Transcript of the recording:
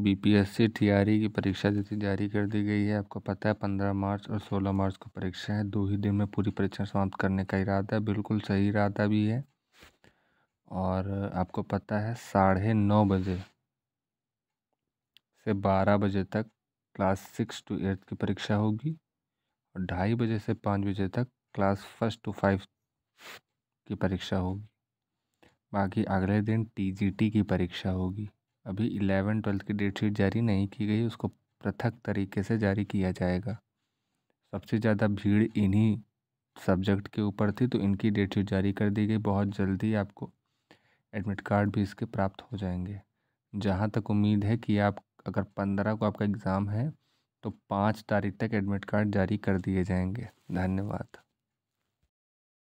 BPSC TRE की परीक्षा तिथि जारी कर दी गई है आपको पता है पंद्रह मार्च और सोलह मार्च को परीक्षा है दो ही दिन में पूरी परीक्षा समाप्त करने का इरादा बिल्कुल सही इरादा भी है और आपको पता है साढ़े नौ बजे से बारह बजे तक क्लास सिक्स टू एट्थ की परीक्षा होगी और ढाई बजे से पाँच बजे तक क्लास फर्स्ट टू फाइव की परीक्षा होगी बाकी अगले दिन टीजीटी की परीक्षा होगी अभी इलेवन ट्वेल्थ की डेट शीट जारी नहीं की गई उसको पृथक तरीके से जारी किया जाएगा सबसे ज़्यादा भीड़ इन्हीं सब्जेक्ट के ऊपर थी तो इनकी डेट शीट जारी कर दी गई बहुत जल्दी आपको एडमिट कार्ड भी इसके प्राप्त हो जाएंगे जहाँ तक उम्मीद है कि आप अगर पंद्रह को आपका एग्ज़ाम है तो पाँच तारीख तक एडमिट कार्ड जारी कर दिए जाएंगे धन्यवाद